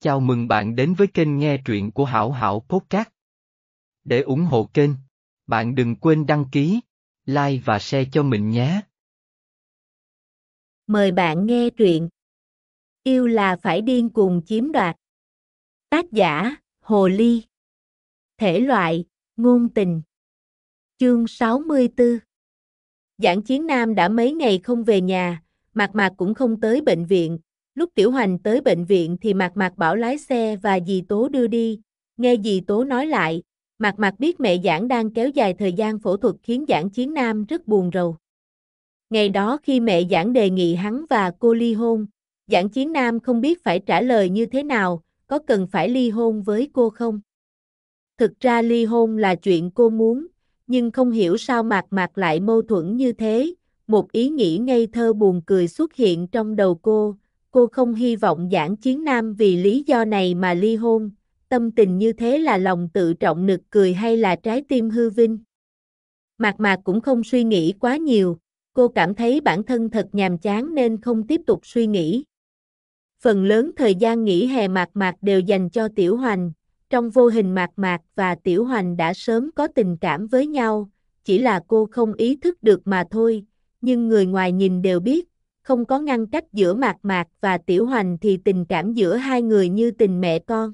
Chào mừng bạn đến với kênh nghe truyện của Hảo Hảo Podcast. Để ủng hộ kênh, bạn đừng quên đăng ký, like và share cho mình nhé. Mời bạn nghe truyện Yêu là phải điên cuồng chiếm đoạt Tác giả, Hồ Ly Thể loại, ngôn tình Chương 64 Giảng chiến nam đã mấy ngày không về nhà, Mạc Mạc cũng không tới bệnh viện, Lúc Tiểu Hoành tới bệnh viện thì Mạc Mạc bảo lái xe và dì Tố đưa đi. Nghe dì Tố nói lại, Mạc Mạc biết mẹ Giảng đang kéo dài thời gian phẫu thuật khiến Giảng Chiến Nam rất buồn rầu. Ngày đó khi mẹ Giảng đề nghị hắn và cô ly hôn, Giảng Chiến Nam không biết phải trả lời như thế nào, có cần phải ly hôn với cô không? Thực ra ly hôn là chuyện cô muốn, nhưng không hiểu sao Mạc Mạc lại mâu thuẫn như thế, một ý nghĩ ngây thơ buồn cười xuất hiện trong đầu cô, cô không hy vọng giảng chiến nam vì lý do này mà ly hôn, tâm tình như thế là lòng tự trọng nực cười hay là trái tim hư vinh. Mạc mạc cũng không suy nghĩ quá nhiều, cô cảm thấy bản thân thật nhàm chán nên không tiếp tục suy nghĩ. Phần lớn thời gian nghỉ hè mạc mạc đều dành cho tiểu hoành, trong vô hình mạc mạc và tiểu hoành đã sớm có tình cảm với nhau, chỉ là cô không ý thức được mà thôi, nhưng người ngoài nhìn đều biết, không có ngăn cách giữa mạc mạc và tiểu hoành thì tình cảm giữa hai người như tình mẹ con.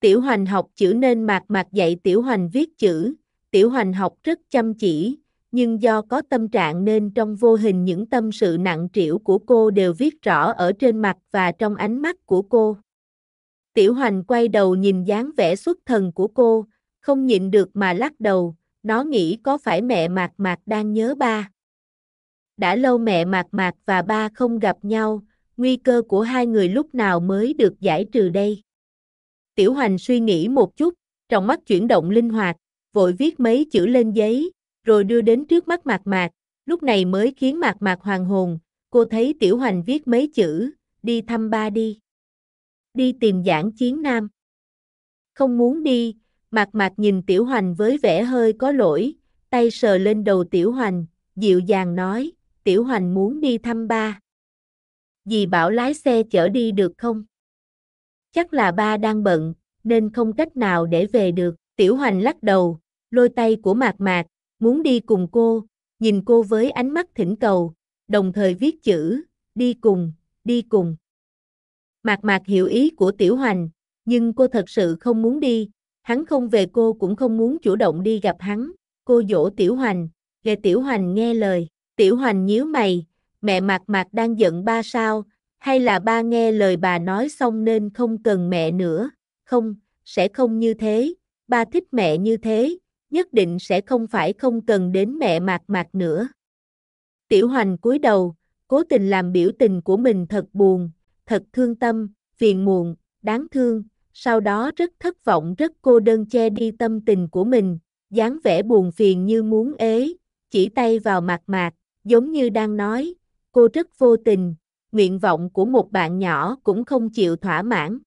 Tiểu hoành học chữ nên mạc mạc dạy tiểu hoành viết chữ, tiểu hoành học rất chăm chỉ, nhưng do có tâm trạng nên trong vô hình những tâm sự nặng trĩu của cô đều viết rõ ở trên mặt và trong ánh mắt của cô. Tiểu hoành quay đầu nhìn dáng vẻ xuất thần của cô, không nhịn được mà lắc đầu, nó nghĩ có phải mẹ mạc mạc đang nhớ ba đã lâu mẹ mạc mạc và ba không gặp nhau, nguy cơ của hai người lúc nào mới được giải trừ đây. Tiểu Hoành suy nghĩ một chút, trong mắt chuyển động linh hoạt, vội viết mấy chữ lên giấy, rồi đưa đến trước mắt mạc mạc, lúc này mới khiến mạc mạc hoàng hồn, cô thấy Tiểu Hoành viết mấy chữ, đi thăm ba đi. Đi tìm giảng chiến nam. Không muốn đi, mạc mạc nhìn Tiểu Hoành với vẻ hơi có lỗi, tay sờ lên đầu Tiểu Hoành, dịu dàng nói, Tiểu Hoành muốn đi thăm ba. Dì bảo lái xe chở đi được không? Chắc là ba đang bận, nên không cách nào để về được. Tiểu Hoành lắc đầu, lôi tay của Mạc Mạc, muốn đi cùng cô, nhìn cô với ánh mắt thỉnh cầu, đồng thời viết chữ, đi cùng, đi cùng. Mạc Mạc hiểu ý của Tiểu Hoành, nhưng cô thật sự không muốn đi, hắn không về cô cũng không muốn chủ động đi gặp hắn, cô dỗ Tiểu Hoành, để Tiểu Hoành nghe lời. Tiểu Hoành nhíu mày, mẹ Mạc Mạc đang giận ba sao, hay là ba nghe lời bà nói xong nên không cần mẹ nữa, không, sẽ không như thế, ba thích mẹ như thế, nhất định sẽ không phải không cần đến mẹ Mạc Mạc nữa. Tiểu Hoành cúi đầu, cố tình làm biểu tình của mình thật buồn, thật thương tâm, phiền muộn, đáng thương, sau đó rất thất vọng rất cô đơn che đi tâm tình của mình, dáng vẻ buồn phiền như muốn ế, chỉ tay vào mặt mạc, giống như đang nói, cô rất vô tình, nguyện vọng của một bạn nhỏ cũng không chịu thỏa mãn.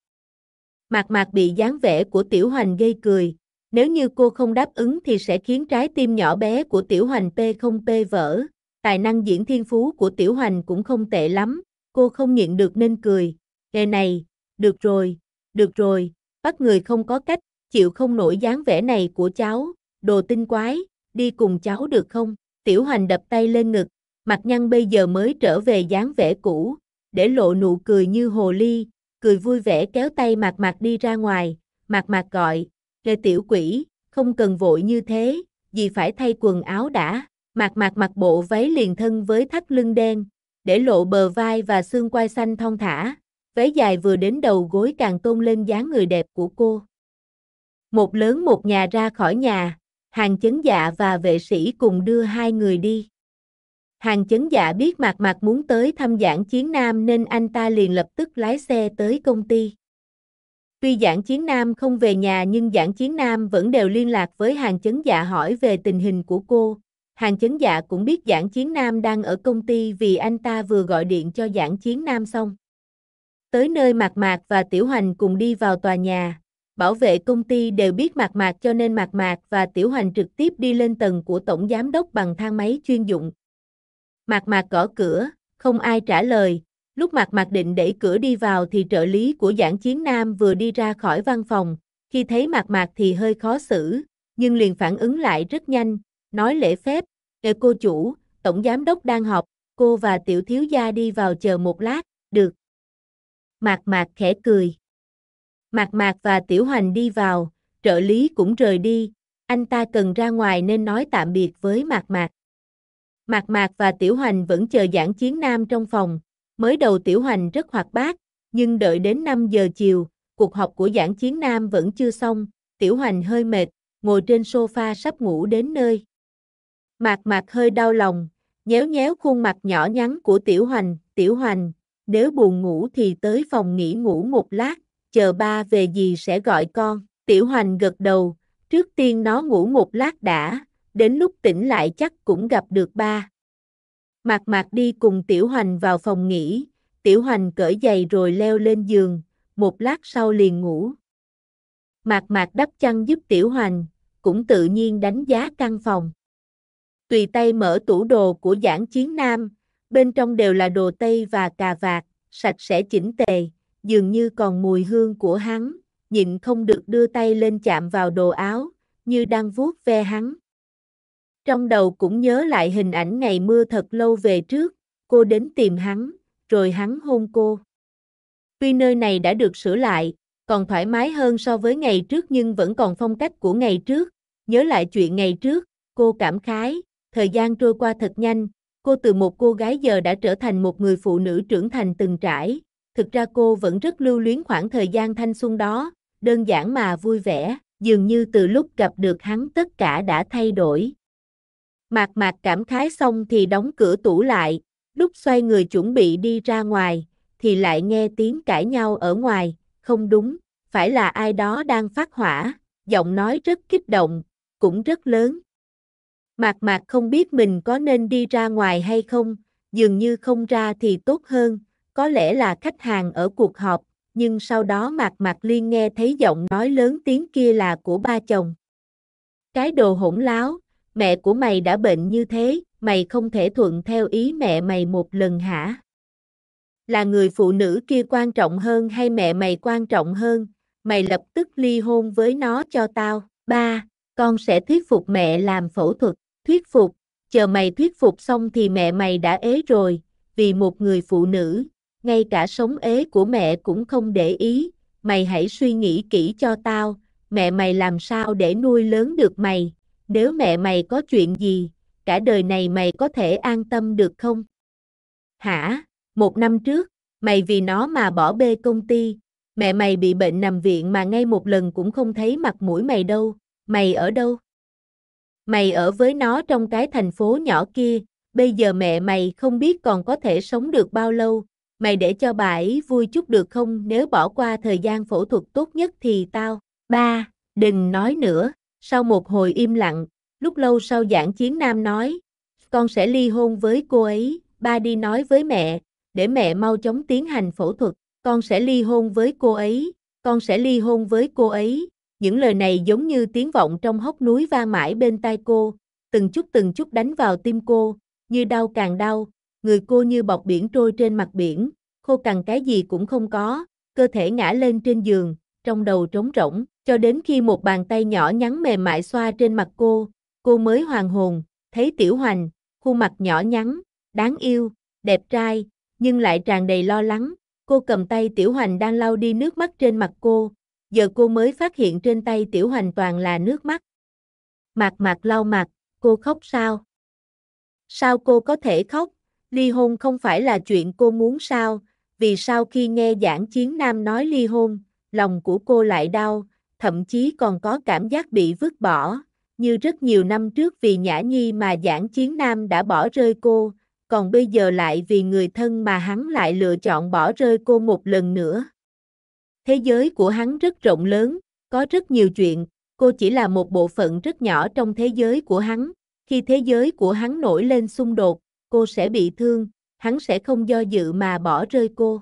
Mạc mạc bị dáng vẻ của tiểu hoành gây cười, nếu như cô không đáp ứng thì sẽ khiến trái tim nhỏ bé của tiểu hoành p không p vỡ, tài năng diễn thiên phú của tiểu hoành cũng không tệ lắm, cô không nhịn được nên cười, ngày này, được rồi, được rồi, bắt người không có cách, chịu không nổi dáng vẻ này của cháu, đồ tinh quái, đi cùng cháu được không? Tiểu Hoành đập tay lên ngực, mặt nhăn bây giờ mới trở về dáng vẻ cũ, để lộ nụ cười như hồ ly, cười vui vẻ kéo tay mặt mặt đi ra ngoài, mặt mặt gọi, Lê tiểu quỷ, không cần vội như thế, vì phải thay quần áo đã, mặt mặt mặc bộ váy liền thân với thắt lưng đen, để lộ bờ vai và xương quai xanh thon thả, váy dài vừa đến đầu gối càng tôn lên dáng người đẹp của cô. Một lớn một nhà ra khỏi nhà, hàng chấn dạ và vệ sĩ cùng đưa hai người đi. Hàng chấn dạ biết Mạc Mạc muốn tới thăm giảng chiến nam nên anh ta liền lập tức lái xe tới công ty. Tuy giảng chiến nam không về nhà nhưng giảng chiến nam vẫn đều liên lạc với hàng chấn dạ hỏi về tình hình của cô. Hàng chấn dạ cũng biết giảng chiến nam đang ở công ty vì anh ta vừa gọi điện cho giảng chiến nam xong. Tới nơi Mạc Mạc và Tiểu Hoành cùng đi vào tòa nhà, bảo vệ công ty đều biết mạc mạc cho nên mạc mạc và tiểu hành trực tiếp đi lên tầng của tổng giám đốc bằng thang máy chuyên dụng. Mạc mạc gõ cửa, không ai trả lời, lúc mạc mạc định đẩy cửa đi vào thì trợ lý của giảng chiến nam vừa đi ra khỏi văn phòng, khi thấy mạc mạc thì hơi khó xử, nhưng liền phản ứng lại rất nhanh, nói lễ phép, Ê cô chủ, tổng giám đốc đang họp, cô và tiểu thiếu gia đi vào chờ một lát, được. Mạc mạc khẽ cười. Mạc Mạc và Tiểu Hoành đi vào, trợ lý cũng rời đi, anh ta cần ra ngoài nên nói tạm biệt với Mạc Mạc. Mạc Mạc và Tiểu Hoành vẫn chờ giảng chiến nam trong phòng, mới đầu Tiểu Hoành rất hoạt bát, nhưng đợi đến 5 giờ chiều, cuộc họp của giảng chiến nam vẫn chưa xong, Tiểu Hoành hơi mệt, ngồi trên sofa sắp ngủ đến nơi. Mạc Mạc hơi đau lòng, nhéo nhéo khuôn mặt nhỏ nhắn của Tiểu Hoành, Tiểu Hoành, nếu buồn ngủ thì tới phòng nghỉ ngủ một lát, chờ ba về gì sẽ gọi con. Tiểu Hoành gật đầu, trước tiên nó ngủ một lát đã, đến lúc tỉnh lại chắc cũng gặp được ba. Mạc Mạc đi cùng Tiểu Hoành vào phòng nghỉ, Tiểu Hoành cởi giày rồi leo lên giường, một lát sau liền ngủ. Mạc Mạc đắp chăn giúp Tiểu Hoành, cũng tự nhiên đánh giá căn phòng. Tùy tay mở tủ đồ của giảng chiến nam, bên trong đều là đồ tây và cà vạt, sạch sẽ chỉnh tề dường như còn mùi hương của hắn, nhịn không được đưa tay lên chạm vào đồ áo, như đang vuốt ve hắn. Trong đầu cũng nhớ lại hình ảnh ngày mưa thật lâu về trước, cô đến tìm hắn, rồi hắn hôn cô. Tuy nơi này đã được sửa lại, còn thoải mái hơn so với ngày trước nhưng vẫn còn phong cách của ngày trước. Nhớ lại chuyện ngày trước, cô cảm khái, thời gian trôi qua thật nhanh, cô từ một cô gái giờ đã trở thành một người phụ nữ trưởng thành từng trải, thực ra cô vẫn rất lưu luyến khoảng thời gian thanh xuân đó, đơn giản mà vui vẻ, dường như từ lúc gặp được hắn tất cả đã thay đổi. Mạc mạc cảm khái xong thì đóng cửa tủ lại, lúc xoay người chuẩn bị đi ra ngoài, thì lại nghe tiếng cãi nhau ở ngoài, không đúng, phải là ai đó đang phát hỏa, giọng nói rất kích động, cũng rất lớn. Mạc mạc không biết mình có nên đi ra ngoài hay không, dường như không ra thì tốt hơn, có lẽ là khách hàng ở cuộc họp, nhưng sau đó Mạc Mạc Liên nghe thấy giọng nói lớn tiếng kia là của ba chồng. Cái đồ hỗn láo, mẹ của mày đã bệnh như thế, mày không thể thuận theo ý mẹ mày một lần hả? Là người phụ nữ kia quan trọng hơn hay mẹ mày quan trọng hơn, mày lập tức ly hôn với nó cho tao. Ba, con sẽ thuyết phục mẹ làm phẫu thuật, thuyết phục, chờ mày thuyết phục xong thì mẹ mày đã ế rồi, vì một người phụ nữ, ngay cả sống ế của mẹ cũng không để ý, mày hãy suy nghĩ kỹ cho tao, mẹ mày làm sao để nuôi lớn được mày, nếu mẹ mày có chuyện gì, cả đời này mày có thể an tâm được không? Hả? Một năm trước, mày vì nó mà bỏ bê công ty, mẹ mày bị bệnh nằm viện mà ngay một lần cũng không thấy mặt mũi mày đâu, mày ở đâu? Mày ở với nó trong cái thành phố nhỏ kia, bây giờ mẹ mày không biết còn có thể sống được bao lâu, mày để cho bà ấy vui chút được không nếu bỏ qua thời gian phẫu thuật tốt nhất thì tao. Ba, đừng nói nữa. Sau một hồi im lặng, lúc lâu sau giảng chiến nam nói, con sẽ ly hôn với cô ấy, ba đi nói với mẹ, để mẹ mau chóng tiến hành phẫu thuật, con sẽ ly hôn với cô ấy, con sẽ ly hôn với cô ấy. Những lời này giống như tiếng vọng trong hốc núi vang mãi bên tai cô, từng chút từng chút đánh vào tim cô, như đau càng đau, người cô như bọc biển trôi trên mặt biển, khô cằn cái gì cũng không có, cơ thể ngã lên trên giường, trong đầu trống rỗng, cho đến khi một bàn tay nhỏ nhắn mềm mại xoa trên mặt cô, cô mới hoàn hồn, thấy tiểu hoành, khuôn mặt nhỏ nhắn, đáng yêu, đẹp trai, nhưng lại tràn đầy lo lắng, cô cầm tay tiểu hoành đang lau đi nước mắt trên mặt cô, giờ cô mới phát hiện trên tay tiểu hoành toàn là nước mắt. Mặt mặt lau mặt, cô khóc sao? Sao cô có thể khóc? ly hôn không phải là chuyện cô muốn sao, vì sao khi nghe giảng chiến nam nói ly hôn, lòng của cô lại đau, thậm chí còn có cảm giác bị vứt bỏ, như rất nhiều năm trước vì Nhã Nhi mà giảng chiến nam đã bỏ rơi cô, còn bây giờ lại vì người thân mà hắn lại lựa chọn bỏ rơi cô một lần nữa. Thế giới của hắn rất rộng lớn, có rất nhiều chuyện, cô chỉ là một bộ phận rất nhỏ trong thế giới của hắn, khi thế giới của hắn nổi lên xung đột, cô sẽ bị thương, hắn sẽ không do dự mà bỏ rơi cô.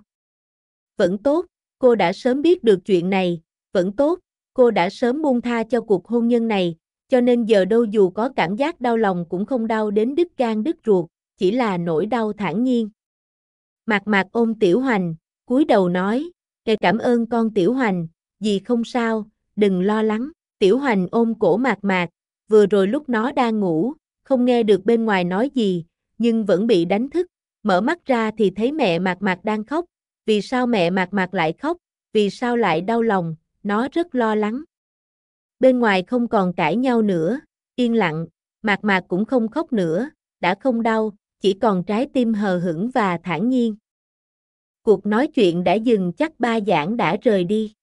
Vẫn tốt, cô đã sớm biết được chuyện này, vẫn tốt, cô đã sớm buông tha cho cuộc hôn nhân này, cho nên giờ đâu dù có cảm giác đau lòng cũng không đau đến đứt gan đứt ruột, chỉ là nỗi đau thản nhiên. Mạc mạc ôm Tiểu Hoành, cúi đầu nói, kể cảm ơn con Tiểu Hoành, dì không sao, đừng lo lắng. Tiểu Hoành ôm cổ mạc mạc, vừa rồi lúc nó đang ngủ, không nghe được bên ngoài nói gì, nhưng vẫn bị đánh thức, mở mắt ra thì thấy mẹ mạc mạc đang khóc, vì sao mẹ mạc mạc lại khóc, vì sao lại đau lòng, nó rất lo lắng. Bên ngoài không còn cãi nhau nữa, yên lặng, mạc mạc cũng không khóc nữa, đã không đau, chỉ còn trái tim hờ hững và thản nhiên. Cuộc nói chuyện đã dừng chắc ba giảng đã rời đi.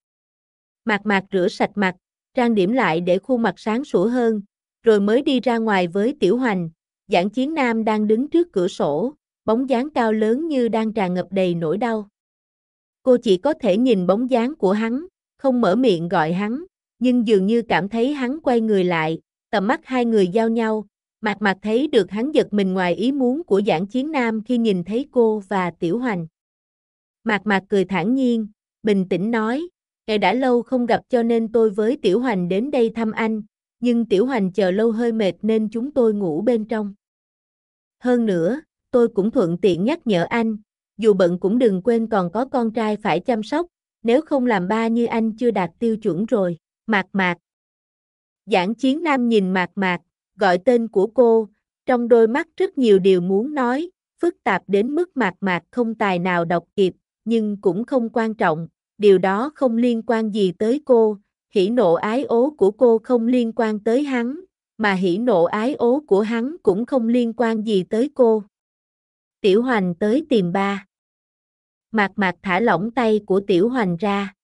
Mạc mạc rửa sạch mặt, trang điểm lại để khuôn mặt sáng sủa hơn, rồi mới đi ra ngoài với tiểu hoành, Giảng chiến nam đang đứng trước cửa sổ, bóng dáng cao lớn như đang tràn ngập đầy nỗi đau. Cô chỉ có thể nhìn bóng dáng của hắn, không mở miệng gọi hắn, nhưng dường như cảm thấy hắn quay người lại, tầm mắt hai người giao nhau, mặt mặt thấy được hắn giật mình ngoài ý muốn của giảng chiến nam khi nhìn thấy cô và tiểu hoành. Mạc Mạc cười thản nhiên, bình tĩnh nói, ngày đã lâu không gặp cho nên tôi với Tiểu Hoành đến đây thăm anh, nhưng tiểu hành chờ lâu hơi mệt nên chúng tôi ngủ bên trong. Hơn nữa, tôi cũng thuận tiện nhắc nhở anh, dù bận cũng đừng quên còn có con trai phải chăm sóc, nếu không làm ba như anh chưa đạt tiêu chuẩn rồi, mạc mạc. Giảng chiến nam nhìn mạc mạc, gọi tên của cô, trong đôi mắt rất nhiều điều muốn nói, phức tạp đến mức mạc mạc không tài nào đọc kịp, nhưng cũng không quan trọng, điều đó không liên quan gì tới cô, hỉ nộ ái ố của cô không liên quan tới hắn, mà hỉ nộ ái ố của hắn cũng không liên quan gì tới cô. Tiểu Hoành tới tìm ba. Mạc Mạc thả lỏng tay của Tiểu Hoành ra.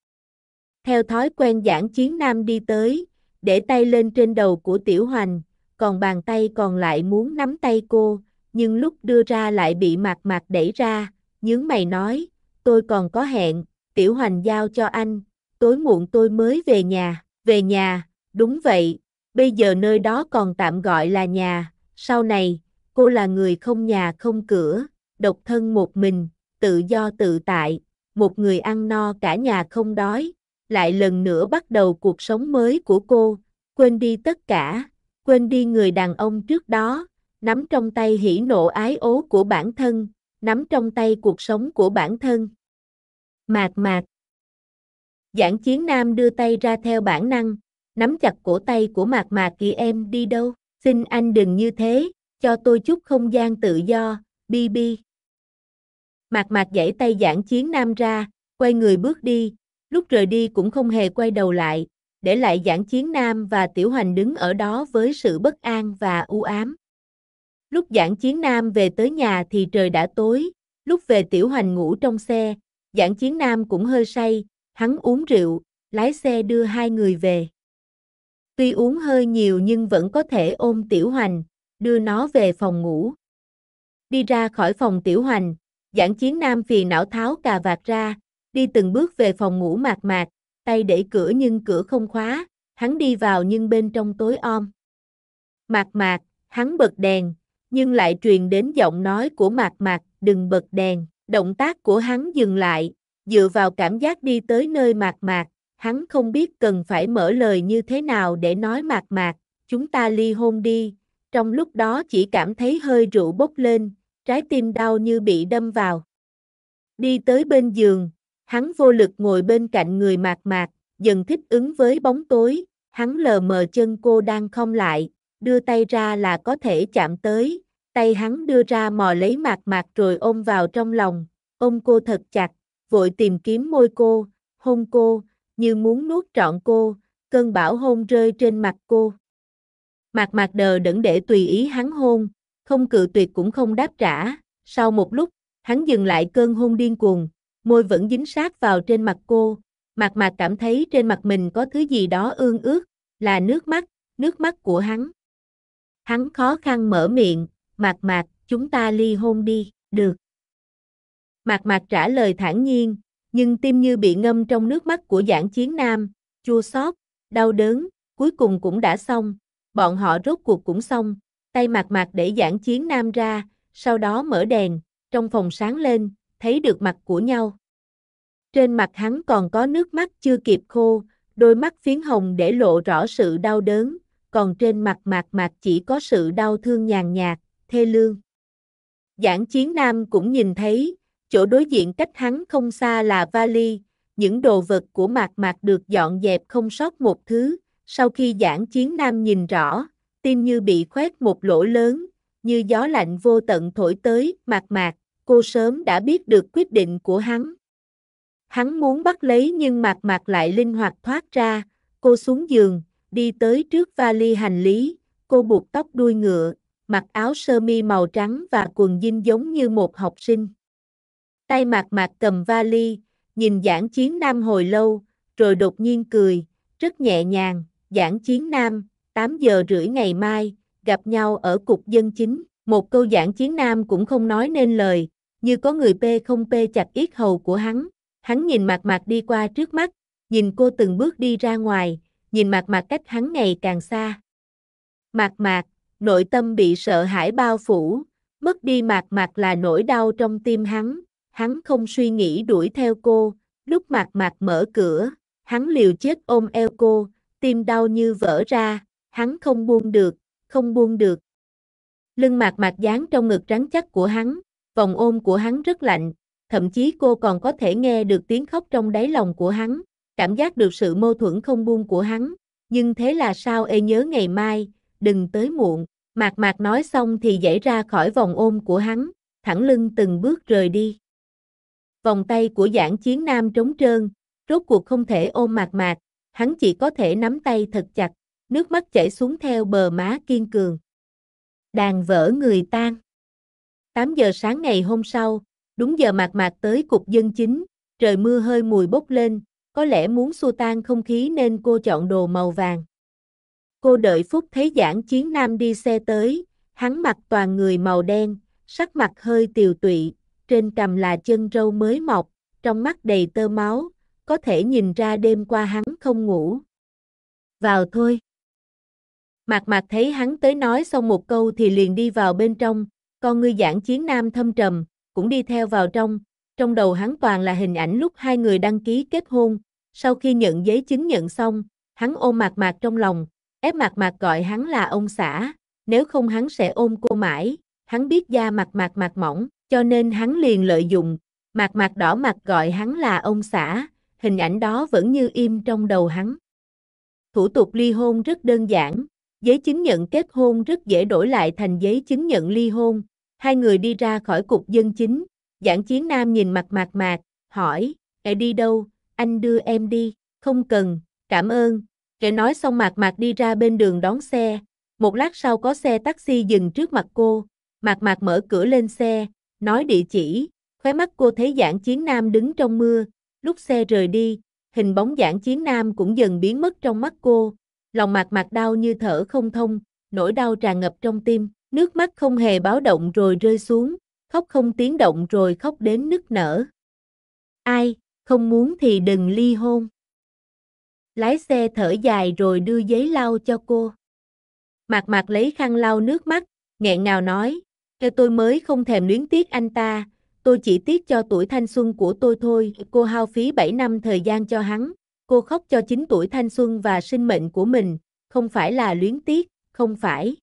Theo thói quen giảng chiến nam đi tới, để tay lên trên đầu của Tiểu Hoành, còn bàn tay còn lại muốn nắm tay cô, nhưng lúc đưa ra lại bị Mạc Mạc đẩy ra, nhướng mày nói, tôi còn có hẹn, Tiểu Hoành giao cho anh, tối muộn tôi mới về nhà, về nhà, đúng vậy, bây giờ nơi đó còn tạm gọi là nhà, sau này, cô là người không nhà không cửa, độc thân một mình, tự do tự tại, một người ăn no cả nhà không đói, lại lần nữa bắt đầu cuộc sống mới của cô, quên đi tất cả, quên đi người đàn ông trước đó, nắm trong tay hỉ nộ ái ố của bản thân, nắm trong tay cuộc sống của bản thân. Mạc mạc Giảng chiến nam đưa tay ra theo bản năng, nắm chặt cổ tay của mạc mạc kỳ em đi đâu, xin anh đừng như thế, cho tôi chút không gian tự do, bi bi. Mạc mạc giãy tay giảng chiến nam ra, quay người bước đi, lúc rời đi cũng không hề quay đầu lại, để lại giảng chiến nam và tiểu hành đứng ở đó với sự bất an và u ám. Lúc giảng chiến nam về tới nhà thì trời đã tối, lúc về tiểu hành ngủ trong xe, giảng chiến nam cũng hơi say, Hắn uống rượu, lái xe đưa hai người về. Tuy uống hơi nhiều nhưng vẫn có thể ôm Tiểu Hoành, đưa nó về phòng ngủ. Đi ra khỏi phòng Tiểu Hoành, Giảng Chiến Nam phì não tháo cà vạt ra, đi từng bước về phòng ngủ mạc mạc, tay để cửa nhưng cửa không khóa, hắn đi vào nhưng bên trong tối om. Mạc mạc, hắn bật đèn, nhưng lại truyền đến giọng nói của mạc mạc, đừng bật đèn. Động tác của hắn dừng lại, dựa vào cảm giác đi tới nơi mạc mạc, hắn không biết cần phải mở lời như thế nào để nói mạc mạc, chúng ta ly hôn đi, trong lúc đó chỉ cảm thấy hơi rượu bốc lên, trái tim đau như bị đâm vào. Đi tới bên giường, hắn vô lực ngồi bên cạnh người mạc mạc, dần thích ứng với bóng tối, hắn lờ mờ chân cô đang không lại, đưa tay ra là có thể chạm tới, tay hắn đưa ra mò lấy mạc mạc rồi ôm vào trong lòng, ôm cô thật chặt, vội tìm kiếm môi cô, hôn cô, như muốn nuốt trọn cô, cơn bão hôn rơi trên mặt cô. Mạc mạc đờ đẫn để tùy ý hắn hôn, không cự tuyệt cũng không đáp trả, sau một lúc, hắn dừng lại cơn hôn điên cuồng, môi vẫn dính sát vào trên mặt cô, mạc mạc cảm thấy trên mặt mình có thứ gì đó ương ước là nước mắt, nước mắt của hắn. Hắn khó khăn mở miệng, mạc mạc, chúng ta ly hôn đi, được. Mạc Mạc trả lời thản nhiên, nhưng tim như bị ngâm trong nước mắt của giảng chiến nam, chua xót, đau đớn, cuối cùng cũng đã xong, bọn họ rốt cuộc cũng xong, tay Mạc Mạc để giảng chiến nam ra, sau đó mở đèn, trong phòng sáng lên, thấy được mặt của nhau. Trên mặt hắn còn có nước mắt chưa kịp khô, đôi mắt phiến hồng để lộ rõ sự đau đớn, còn trên mặt Mạc Mạc chỉ có sự đau thương nhàn nhạt, thê lương. Giảng chiến nam cũng nhìn thấy, Chỗ đối diện cách hắn không xa là vali, những đồ vật của mạc mạc được dọn dẹp không sót một thứ. Sau khi giảng chiến nam nhìn rõ, tim như bị khoét một lỗ lớn, như gió lạnh vô tận thổi tới, mạc mạc, cô sớm đã biết được quyết định của hắn. Hắn muốn bắt lấy nhưng mạc mạc lại linh hoạt thoát ra, cô xuống giường, đi tới trước vali hành lý, cô buộc tóc đuôi ngựa, mặc áo sơ mi màu trắng và quần jean giống như một học sinh. Tay mạc mạc cầm vali, nhìn giảng chiến nam hồi lâu, rồi đột nhiên cười, rất nhẹ nhàng, giảng chiến nam, 8 giờ rưỡi ngày mai, gặp nhau ở cục dân chính. Một câu giảng chiến nam cũng không nói nên lời, như có người p không p chặt yết hầu của hắn. Hắn nhìn mạc mạc đi qua trước mắt, nhìn cô từng bước đi ra ngoài, nhìn mạc mạc cách hắn ngày càng xa. Mạc mạc, nội tâm bị sợ hãi bao phủ, mất đi mạc mạc là nỗi đau trong tim hắn, hắn không suy nghĩ đuổi theo cô, lúc mạc mạc mở cửa, hắn liều chết ôm eo cô, tim đau như vỡ ra, hắn không buông được, không buông được. Lưng mạc mạc dán trong ngực rắn chắc của hắn, vòng ôm của hắn rất lạnh, thậm chí cô còn có thể nghe được tiếng khóc trong đáy lòng của hắn, cảm giác được sự mâu thuẫn không buông của hắn, nhưng thế là sao ê e nhớ ngày mai, đừng tới muộn, mạc mạc nói xong thì dãy ra khỏi vòng ôm của hắn, thẳng lưng từng bước rời đi. Vòng tay của giảng chiến nam trống trơn, rốt cuộc không thể ôm mạc mạc, hắn chỉ có thể nắm tay thật chặt, nước mắt chảy xuống theo bờ má kiên cường. Đàn vỡ người tan. 8 giờ sáng ngày hôm sau, đúng giờ mạc mạc tới cục dân chính, trời mưa hơi mùi bốc lên, có lẽ muốn xua tan không khí nên cô chọn đồ màu vàng. Cô đợi phút thấy giảng chiến nam đi xe tới, hắn mặc toàn người màu đen, sắc mặt hơi tiều tụy, trên cằm là chân râu mới mọc, trong mắt đầy tơ máu, có thể nhìn ra đêm qua hắn không ngủ. Vào thôi. Mạc mạc thấy hắn tới nói xong một câu thì liền đi vào bên trong, con ngươi giảng chiến nam thâm trầm, cũng đi theo vào trong, trong đầu hắn toàn là hình ảnh lúc hai người đăng ký kết hôn, sau khi nhận giấy chứng nhận xong, hắn ôm mạc mạc trong lòng, ép mạc mạc gọi hắn là ông xã, nếu không hắn sẽ ôm cô mãi, hắn biết da mạc mạc mạc mỏng, cho nên hắn liền lợi dụng, mạc mạc đỏ mặt gọi hắn là ông xã, hình ảnh đó vẫn như im trong đầu hắn. Thủ tục ly hôn rất đơn giản, giấy chứng nhận kết hôn rất dễ đổi lại thành giấy chứng nhận ly hôn. Hai người đi ra khỏi cục dân chính, giảng chiến nam nhìn mặt mạc mạc, hỏi, e đi đâu, anh đưa em đi, không cần, cảm ơn. Kẻ nói xong mạc mạc đi ra bên đường đón xe, một lát sau có xe taxi dừng trước mặt cô, mạc mạc mở cửa lên xe, nói địa chỉ, khóe mắt cô thấy giảng chiến nam đứng trong mưa, lúc xe rời đi, hình bóng giảng chiến nam cũng dần biến mất trong mắt cô, lòng mạc mạc đau như thở không thông, nỗi đau tràn ngập trong tim, nước mắt không hề báo động rồi rơi xuống, khóc không tiếng động rồi khóc đến nức nở. Ai, không muốn thì đừng ly hôn. Lái xe thở dài rồi đưa giấy lau cho cô. Mạc mạc lấy khăn lau nước mắt, nghẹn ngào nói, Ê tôi mới không thèm luyến tiếc anh ta, tôi chỉ tiếc cho tuổi thanh xuân của tôi thôi. Cô hao phí 7 năm thời gian cho hắn, cô khóc cho chính tuổi thanh xuân và sinh mệnh của mình, không phải là luyến tiếc, không phải.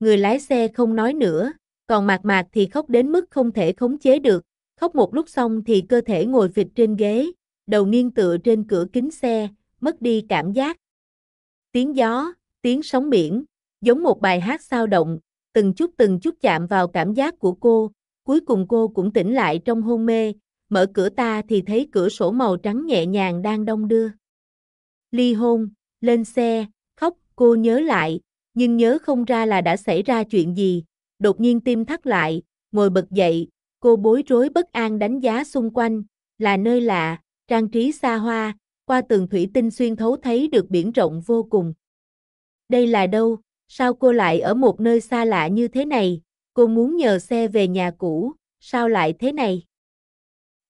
Người lái xe không nói nữa, còn mạc mạc thì khóc đến mức không thể khống chế được, khóc một lúc xong thì cơ thể ngồi phịch trên ghế, đầu nghiêng tựa trên cửa kính xe, mất đi cảm giác. Tiếng gió, tiếng sóng biển, giống một bài hát sao động, từng chút từng chút chạm vào cảm giác của cô, cuối cùng cô cũng tỉnh lại trong hôn mê, mở cửa ta thì thấy cửa sổ màu trắng nhẹ nhàng đang đông đưa. Ly hôn, lên xe, khóc, cô nhớ lại, nhưng nhớ không ra là đã xảy ra chuyện gì, đột nhiên tim thắt lại, ngồi bật dậy, cô bối rối bất an đánh giá xung quanh, là nơi lạ, trang trí xa hoa, qua tường thủy tinh xuyên thấu thấy được biển rộng vô cùng. Đây là đâu? Sao cô lại ở một nơi xa lạ như thế này? Cô muốn nhờ xe về nhà cũ, sao lại thế này?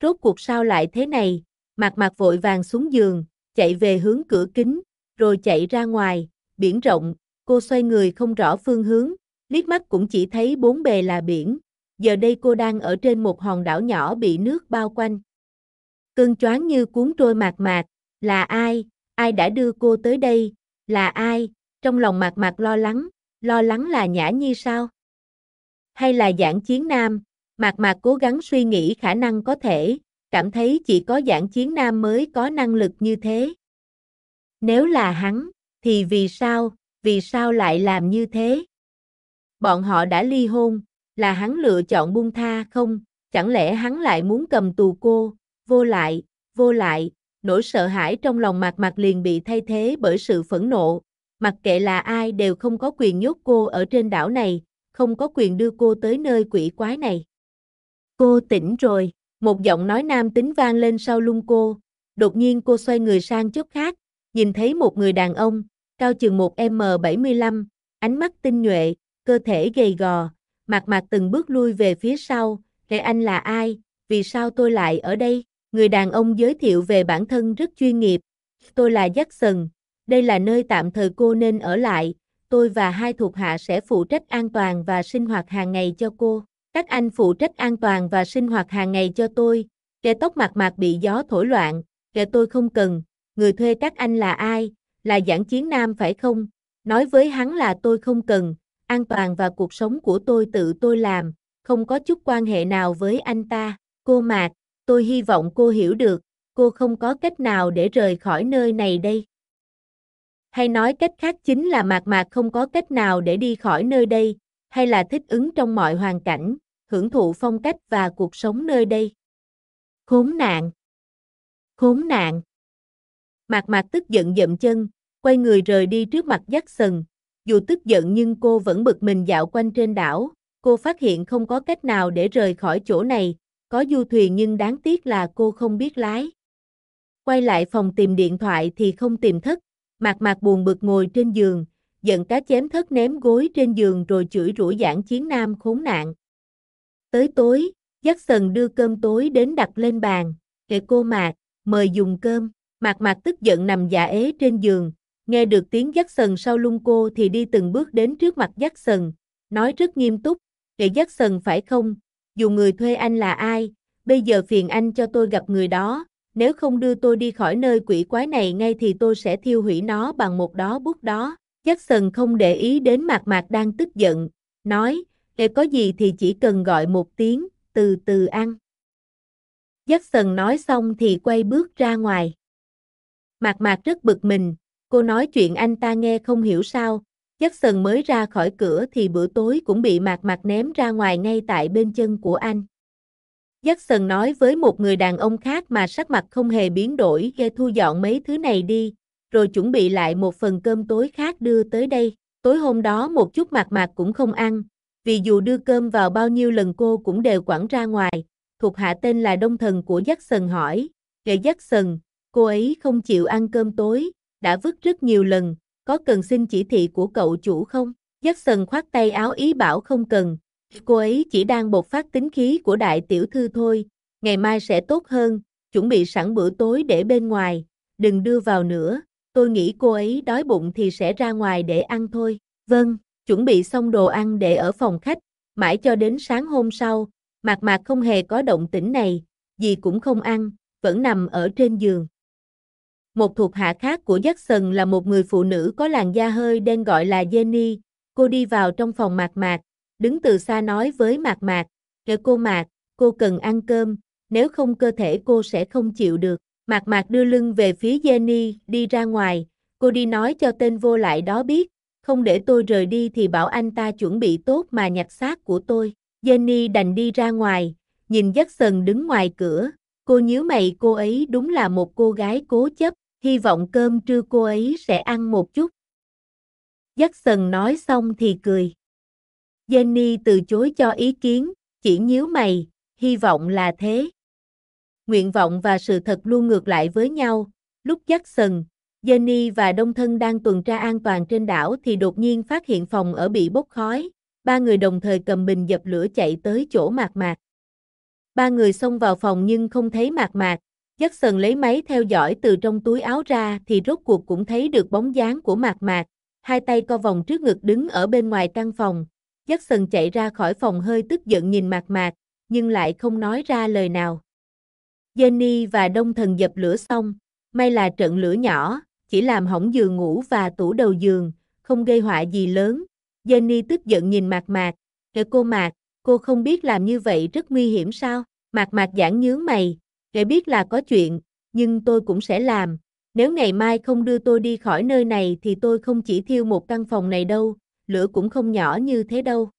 Rốt cuộc sao lại thế này? Mạc Mạc vội vàng xuống giường, chạy về hướng cửa kính, rồi chạy ra ngoài, biển rộng, cô xoay người không rõ phương hướng, liếc mắt cũng chỉ thấy bốn bề là biển. Giờ đây cô đang ở trên một hòn đảo nhỏ bị nước bao quanh. Cơn choáng như cuốn trôi mạc mạc, là ai, ai đã đưa cô tới đây, là ai, trong lòng mạc mạc lo lắng, lo lắng là Nhã Nhi sao? Hay là giảng chiến nam, mạc mạc cố gắng suy nghĩ khả năng có thể, cảm thấy chỉ có giảng chiến nam mới có năng lực như thế. Nếu là hắn, thì vì sao, vì sao lại làm như thế? Bọn họ đã ly hôn, là hắn lựa chọn buông tha không, chẳng lẽ hắn lại muốn cầm tù cô, vô lại, vô lại, nỗi sợ hãi trong lòng mạc mạc liền bị thay thế bởi sự phẫn nộ, mặc kệ là ai đều không có quyền nhốt cô ở trên đảo này, không có quyền đưa cô tới nơi quỷ quái này. Cô tỉnh rồi, một giọng nói nam tính vang lên sau lưng cô, đột nhiên cô xoay người sang chỗ khác, nhìn thấy một người đàn ông, cao chừng 1m75, ánh mắt tinh nhuệ, cơ thể gầy gò, mặt mặt từng bước lui về phía sau, "Rẻ anh là ai, vì sao tôi lại ở đây?" Người đàn ông giới thiệu về bản thân rất chuyên nghiệp, "Tôi là Jackson, đây là nơi tạm thời cô nên ở lại, tôi và hai thuộc hạ sẽ phụ trách an toàn và sinh hoạt hàng ngày cho cô. Các anh phụ trách an toàn và sinh hoạt hàng ngày cho tôi. Kẻ tóc mặt mạc bị gió thổi loạn, kẻ tôi không cần. Người thuê các anh là ai? Là giảng chiến nam phải không? Nói với hắn là tôi không cần. An toàn và cuộc sống của tôi tự tôi làm, không có chút quan hệ nào với anh ta. Cô Mạc, tôi hy vọng cô hiểu được, cô không có cách nào để rời khỏi nơi này đây hay nói cách khác chính là mạc mạc không có cách nào để đi khỏi nơi đây, hay là thích ứng trong mọi hoàn cảnh, hưởng thụ phong cách và cuộc sống nơi đây. Khốn nạn! Khốn nạn! Mạc mạc tức giận dậm chân, quay người rời đi trước mặt giác sần. Dù tức giận nhưng cô vẫn bực mình dạo quanh trên đảo, cô phát hiện không có cách nào để rời khỏi chỗ này, có du thuyền nhưng đáng tiếc là cô không biết lái. Quay lại phòng tìm điện thoại thì không tìm thất, Mạc mạc buồn bực ngồi trên giường, giận cá chém thất ném gối trên giường rồi chửi rủa giảng chiến nam khốn nạn. Tới tối, dắt sần đưa cơm tối đến đặt lên bàn, kệ cô Mạc, mời dùng cơm. Mạc Mạc tức giận nằm giả ế trên giường, nghe được tiếng dắt sần sau lưng cô thì đi từng bước đến trước mặt dắt sần, nói rất nghiêm túc, kệ sần phải không, dù người thuê anh là ai, bây giờ phiền anh cho tôi gặp người đó, nếu không đưa tôi đi khỏi nơi quỷ quái này ngay thì tôi sẽ thiêu hủy nó bằng một đó bút đó. Jackson không để ý đến mặt mặt đang tức giận, nói, để có gì thì chỉ cần gọi một tiếng, từ từ ăn. Jackson nói xong thì quay bước ra ngoài. Mạc Mạc rất bực mình, cô nói chuyện anh ta nghe không hiểu sao, Jackson mới ra khỏi cửa thì bữa tối cũng bị Mạc Mạc ném ra ngoài ngay tại bên chân của anh. Jackson nói với một người đàn ông khác mà sắc mặt không hề biến đổi ghê thu dọn mấy thứ này đi, rồi chuẩn bị lại một phần cơm tối khác đưa tới đây. Tối hôm đó một chút mạc mạc cũng không ăn, vì dù đưa cơm vào bao nhiêu lần cô cũng đều quẳng ra ngoài. Thuộc hạ tên là Đông Thần của Jackson hỏi, kệ Jackson, cô ấy không chịu ăn cơm tối, đã vứt rất nhiều lần, có cần xin chỉ thị của cậu chủ không? Jackson khoát tay áo ý bảo không cần, Cô ấy chỉ đang bộc phát tính khí của đại tiểu thư thôi, ngày mai sẽ tốt hơn, chuẩn bị sẵn bữa tối để bên ngoài, đừng đưa vào nữa, tôi nghĩ cô ấy đói bụng thì sẽ ra ngoài để ăn thôi. Vâng, chuẩn bị xong đồ ăn để ở phòng khách, mãi cho đến sáng hôm sau, Mạc Mạc không hề có động tĩnh này, gì cũng không ăn, vẫn nằm ở trên giường. Một thuộc hạ khác của Jackson là một người phụ nữ có làn da hơi đen gọi là Jenny, cô đi vào trong phòng Mạc Mạc, đứng từ xa nói với Mạc Mạc, kể cô Mạc, cô cần ăn cơm, nếu không cơ thể cô sẽ không chịu được. Mạc Mạc đưa lưng về phía Jenny, đi ra ngoài, cô đi nói cho tên vô lại đó biết, không để tôi rời đi thì bảo anh ta chuẩn bị tốt mà nhặt xác của tôi. Jenny đành đi ra ngoài, nhìn Sần đứng ngoài cửa, cô nhíu mày cô ấy đúng là một cô gái cố chấp, hy vọng cơm trưa cô ấy sẽ ăn một chút. Sần nói xong thì cười. Jenny từ chối cho ý kiến, chỉ nhíu mày, hy vọng là thế. Nguyện vọng và sự thật luôn ngược lại với nhau. Lúc sần, Jenny và Đông Thân đang tuần tra an toàn trên đảo thì đột nhiên phát hiện phòng ở bị bốc khói. Ba người đồng thời cầm bình dập lửa chạy tới chỗ mạc mạc. Ba người xông vào phòng nhưng không thấy mạc mạc. sần lấy máy theo dõi từ trong túi áo ra thì rốt cuộc cũng thấy được bóng dáng của mạc mạc. Hai tay co vòng trước ngực đứng ở bên ngoài căn phòng, sần chạy ra khỏi phòng hơi tức giận nhìn mạc mạc, nhưng lại không nói ra lời nào. Jenny và đông thần dập lửa xong, may là trận lửa nhỏ, chỉ làm hỏng giường ngủ và tủ đầu giường, không gây họa gì lớn. Jenny tức giận nhìn mạc mạc, kệ cô mạc, cô không biết làm như vậy rất nguy hiểm sao? Mạc mạc giảng nhướng mày, kệ biết là có chuyện, nhưng tôi cũng sẽ làm. Nếu ngày mai không đưa tôi đi khỏi nơi này thì tôi không chỉ thiêu một căn phòng này đâu, lửa cũng không nhỏ như thế đâu.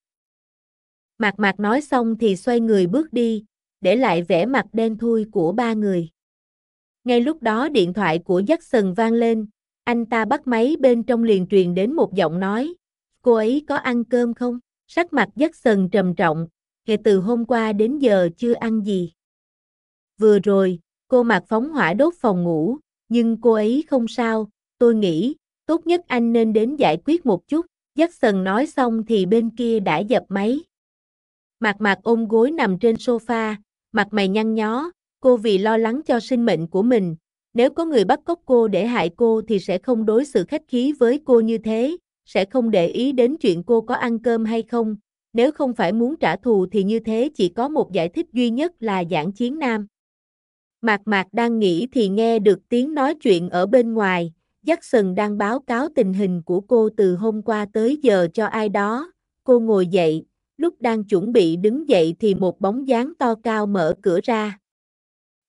Mạc mạc nói xong thì xoay người bước đi, để lại vẻ mặt đen thui của ba người. Ngay lúc đó điện thoại của Jackson vang lên, anh ta bắt máy bên trong liền truyền đến một giọng nói, cô ấy có ăn cơm không? Sắc mặt Jackson trầm trọng, kể từ hôm qua đến giờ chưa ăn gì. Vừa rồi, cô mặc phóng hỏa đốt phòng ngủ, nhưng cô ấy không sao, tôi nghĩ, tốt nhất anh nên đến giải quyết một chút sần nói xong thì bên kia đã dập máy. Mạc mạc ôm gối nằm trên sofa, mặt mày nhăn nhó, cô vì lo lắng cho sinh mệnh của mình. Nếu có người bắt cóc cô để hại cô thì sẽ không đối xử khách khí với cô như thế, sẽ không để ý đến chuyện cô có ăn cơm hay không. Nếu không phải muốn trả thù thì như thế chỉ có một giải thích duy nhất là giảng chiến nam. Mạc mạc đang nghĩ thì nghe được tiếng nói chuyện ở bên ngoài, Jackson đang báo cáo tình hình của cô từ hôm qua tới giờ cho ai đó. Cô ngồi dậy, lúc đang chuẩn bị đứng dậy thì một bóng dáng to cao mở cửa ra.